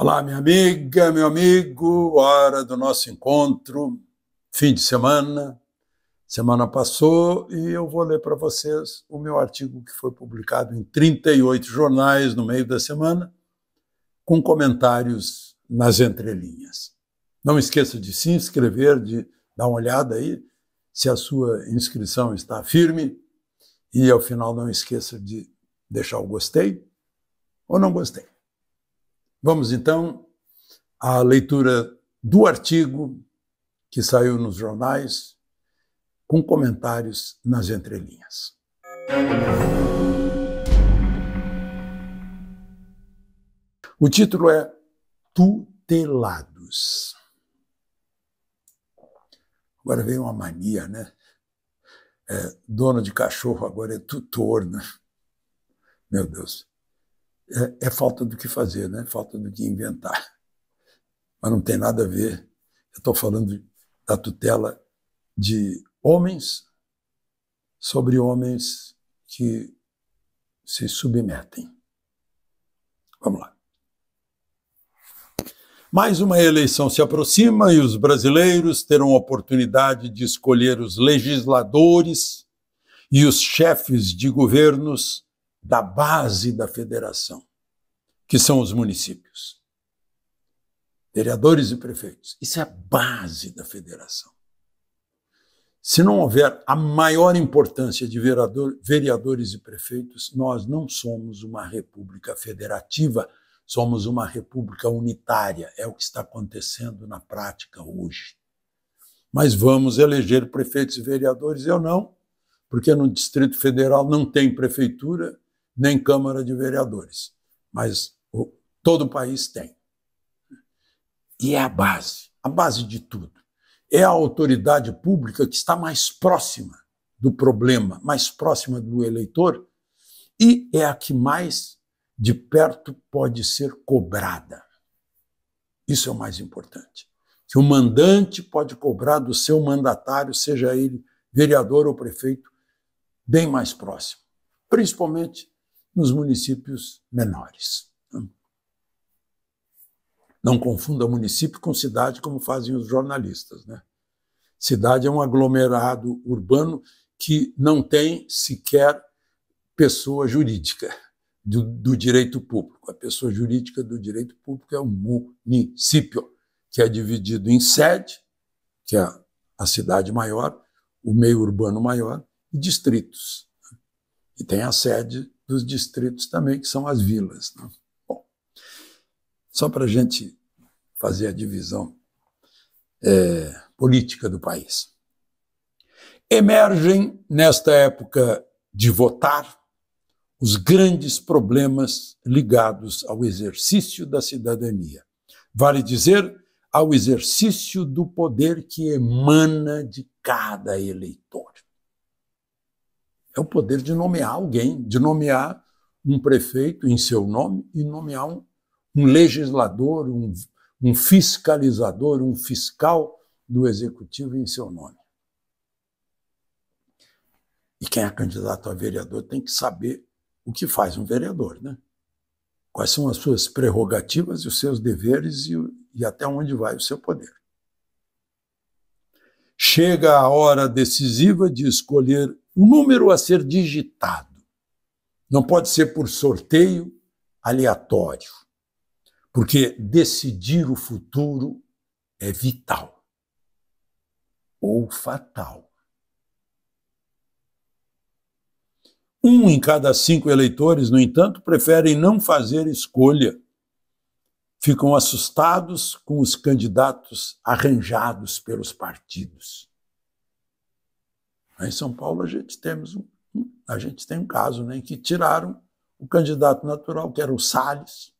Olá, minha amiga, meu amigo, hora do nosso encontro, fim de semana. Semana passou e eu vou ler para vocês o meu artigo que foi publicado em 38 jornais no meio da semana, com comentários nas entrelinhas. Não esqueça de se inscrever, de dar uma olhada aí se a sua inscrição está firme e ao final não esqueça de deixar o gostei ou não gostei. Vamos então à leitura do artigo que saiu nos jornais, com comentários nas entrelinhas. O título é Tutelados. Agora vem uma mania, né? É, dono de cachorro agora é tutor, né? Meu Deus é, é, falta do que fazer, né? falta do que inventar. Mas não tem nada a ver. Eu estou falando da tutela de homens sobre homens que se submetem. Vamos lá. Mais uma eleição se aproxima e os brasileiros terão a oportunidade de escolher os legisladores e os chefes de governos da base da federação, que são os municípios. Vereadores e prefeitos. Isso é a base da federação. Se não houver a maior importância de vereador, vereadores e prefeitos, nós não somos uma república federativa, somos uma república unitária. É o que está acontecendo na prática hoje. Mas vamos eleger prefeitos e vereadores? Eu não, porque no Distrito Federal não tem prefeitura, nem Câmara de Vereadores, mas o, todo o país tem. E é a base, a base de tudo. É a autoridade pública que está mais próxima do problema, mais próxima do eleitor, e é a que mais de perto pode ser cobrada. Isso é o mais importante. Que o mandante pode cobrar do seu mandatário, seja ele vereador ou prefeito, bem mais próximo. Principalmente nos municípios menores. Não confunda município com cidade, como fazem os jornalistas. Né? Cidade é um aglomerado urbano que não tem sequer pessoa jurídica do, do, direito público. A pessoa jurídica do direito público é o município, que é dividido em sede, que é a cidade maior, o meio urbano maior, e distritos. E tem a sede dos distritos também, que são as vilas. Né? Bom, só para a gente fazer a divisão é, política do país. Emergem, nesta época de votar, os grandes problemas ligados ao exercício da cidadania. Vale dizer, ao exercício do poder que emana de cada eleitor é o poder de nomear alguém, de nomear um prefeito em seu nome e nomear um, um legislador, um, um fiscalizador, um fiscal do executivo em seu nome. E quem é candidato a vereador tem que saber o que faz um vereador, né? Quais são as suas prerrogativas e os seus deveres e, e até onde vai o seu poder chega a hora decisiva de escolher o número a ser digitado. Não pode ser por sorteio aleatório, porque decidir o futuro é vital ou fatal. Um em cada cinco eleitores, no entanto, preferem não fazer escolha ficam assustados com os candidatos arranjados pelos partidos. Em São Paulo a gente temos um, a gente tem um caso né, em que tiraram o candidato natural, que era o Salles,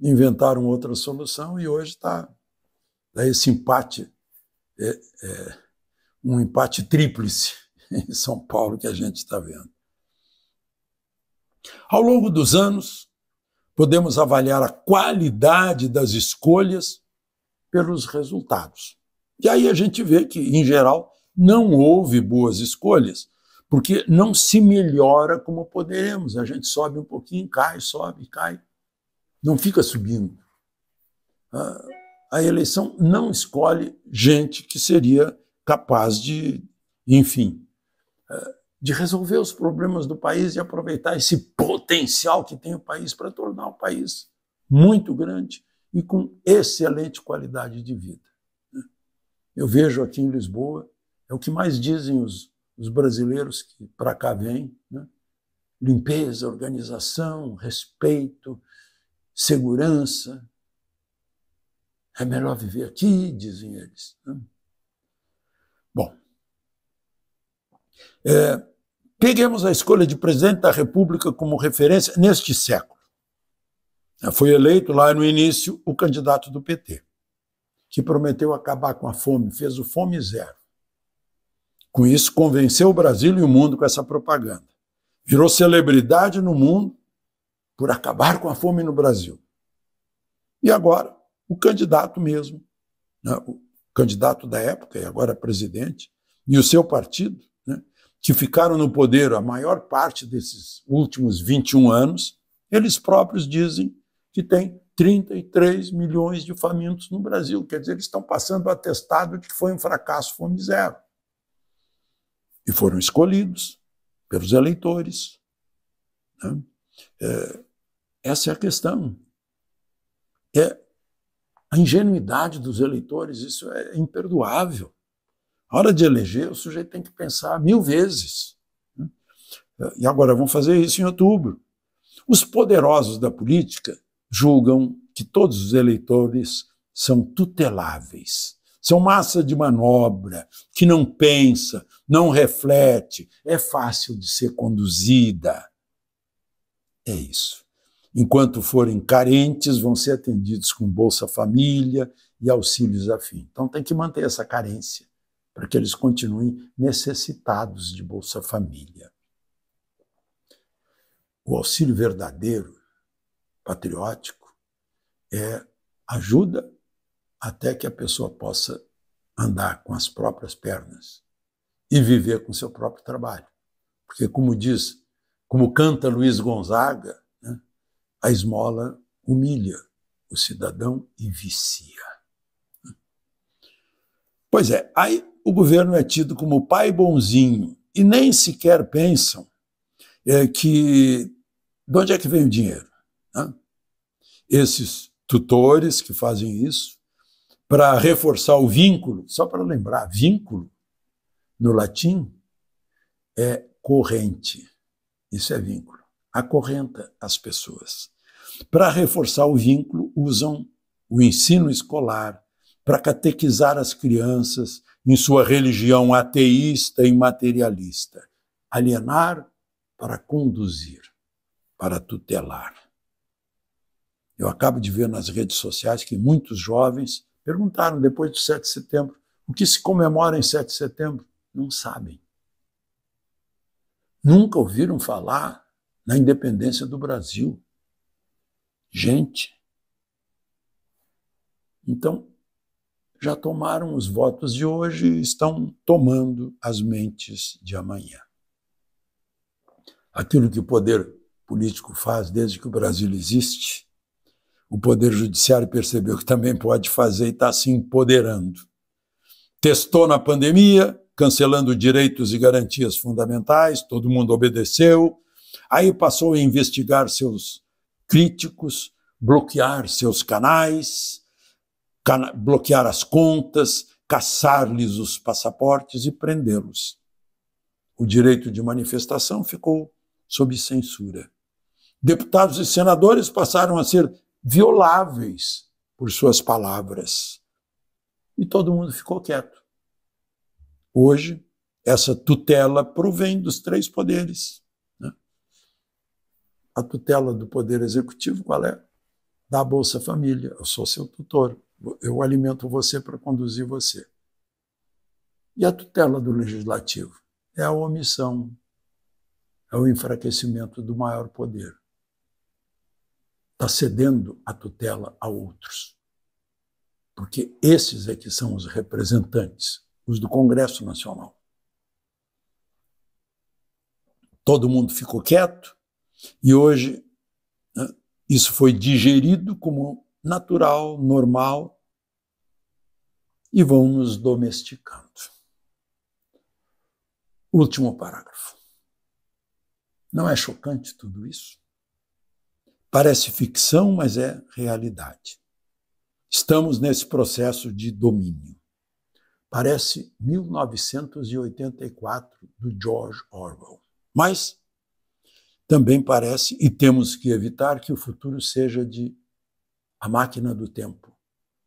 inventaram outra solução e hoje está né, esse empate, é, é, um empate tríplice em São Paulo que a gente está vendo. Ao longo dos anos, podemos avaliar a qualidade das escolhas pelos resultados. E aí a gente vê que, em geral, não houve boas escolhas, porque não se melhora como poderemos. A gente sobe um pouquinho, cai, sobe, cai. Não fica subindo. A eleição não escolhe gente que seria capaz de, enfim, eh, de resolver os problemas do país e aproveitar esse potencial que tem o país para tornar o país muito grande e com excelente qualidade de vida. Eu vejo aqui em Lisboa, é o que mais dizem os, os brasileiros que para cá vêm: né? limpeza, organização, respeito, segurança. É melhor viver aqui, dizem eles. Né? Bom, é, Peguemos a escolha de presidente da República como referência neste século. Foi eleito lá no início o candidato do PT, que prometeu acabar com a fome, fez o Fome Zero. Com isso, convenceu o Brasil e o mundo com essa propaganda. Virou celebridade no mundo por acabar com a fome no Brasil. E agora, o candidato mesmo, né, o candidato da época e agora presidente, e o seu partido, que ficaram no poder a maior parte desses últimos 21 anos, eles próprios dizem que tem 33 milhões de famintos no Brasil. Quer dizer, eles estão passando o atestado de que foi um fracasso fome zero. E foram escolhidos pelos eleitores. Né? É, essa é a questão. É a ingenuidade dos eleitores, isso é imperdoável. A hora de eleger, o sujeito tem que pensar mil vezes. Né? E agora vão fazer isso em outubro. Os poderosos da política julgam que todos os eleitores são tuteláveis. São massa de manobra, que não pensa, não reflete, é fácil de ser conduzida. É isso. Enquanto forem carentes, vão ser atendidos com Bolsa Família e auxílios afim. Então tem que manter essa carência para que eles continuem necessitados de Bolsa Família. O auxílio verdadeiro, patriótico, é ajuda até que a pessoa possa andar com as próprias pernas e viver com seu próprio trabalho. Porque, como diz, como canta Luiz Gonzaga, né, a esmola humilha o cidadão e vicia. Pois é, aí o governo é tido como pai bonzinho e nem sequer pensam é, que de onde é que vem o dinheiro. Né? Esses tutores que fazem isso, para reforçar o vínculo, só para lembrar, vínculo no latim é corrente. Isso é vínculo. Acorrenta as pessoas. Para reforçar o vínculo, usam o ensino escolar para catequizar as crianças, em sua religião ateísta e materialista. Alienar para conduzir, para tutelar. Eu acabo de ver nas redes sociais que muitos jovens perguntaram depois do 7 de setembro o que se comemora em 7 de setembro. Não sabem. Nunca ouviram falar na independência do Brasil. Gente. Então, já tomaram os votos de hoje e estão tomando as mentes de amanhã. Aquilo que o poder político faz desde que o Brasil existe, o poder judiciário percebeu que também pode fazer e está se empoderando. Testou na pandemia, cancelando direitos e garantias fundamentais, todo mundo obedeceu. Aí passou a investigar seus críticos, bloquear seus canais, bloquear as contas, caçar-lhes os passaportes e prendê-los. O direito de manifestação ficou sob censura. Deputados e senadores passaram a ser violáveis por suas palavras. E todo mundo ficou quieto. Hoje, essa tutela provém dos três poderes. Né? A tutela do Poder Executivo, qual é? Da Bolsa Família, eu sou seu tutor eu alimento você para conduzir você. E a tutela do legislativo é a omissão, é o enfraquecimento do maior poder. Está cedendo a tutela a outros. Porque esses é que são os representantes, os do Congresso Nacional. Todo mundo ficou quieto e hoje né, isso foi digerido como natural, normal, e vão nos domesticando. Último parágrafo. Não é chocante tudo isso? Parece ficção, mas é realidade. Estamos nesse processo de domínio. Parece 1984 do George Orwell. Mas também parece, e temos que evitar que o futuro seja de a Máquina do Tempo,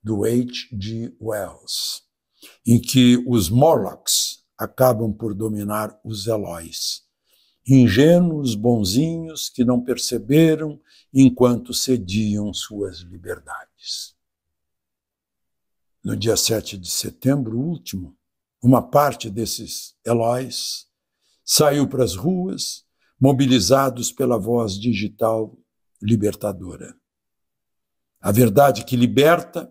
do H.G. Wells, em que os Morlocks acabam por dominar os Elóis, ingênuos, bonzinhos que não perceberam enquanto cediam suas liberdades. No dia 7 de setembro último, uma parte desses Elóis saiu para as ruas, mobilizados pela voz digital libertadora. A verdade que liberta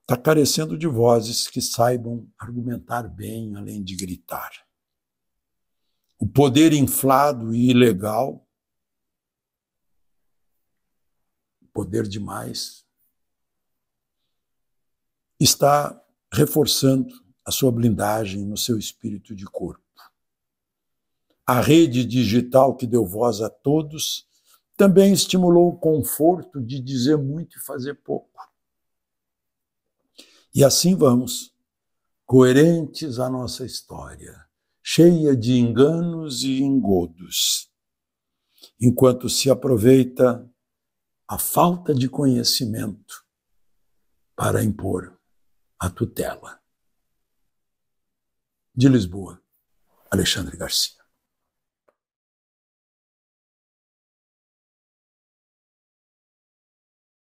está carecendo de vozes que saibam argumentar bem, além de gritar. O poder inflado e ilegal, poder demais, está reforçando a sua blindagem no seu espírito de corpo. A rede digital que deu voz a todos também estimulou o conforto de dizer muito e fazer pouco. E assim vamos, coerentes à nossa história, cheia de enganos e engodos, enquanto se aproveita a falta de conhecimento para impor a tutela. De Lisboa, Alexandre Garcia.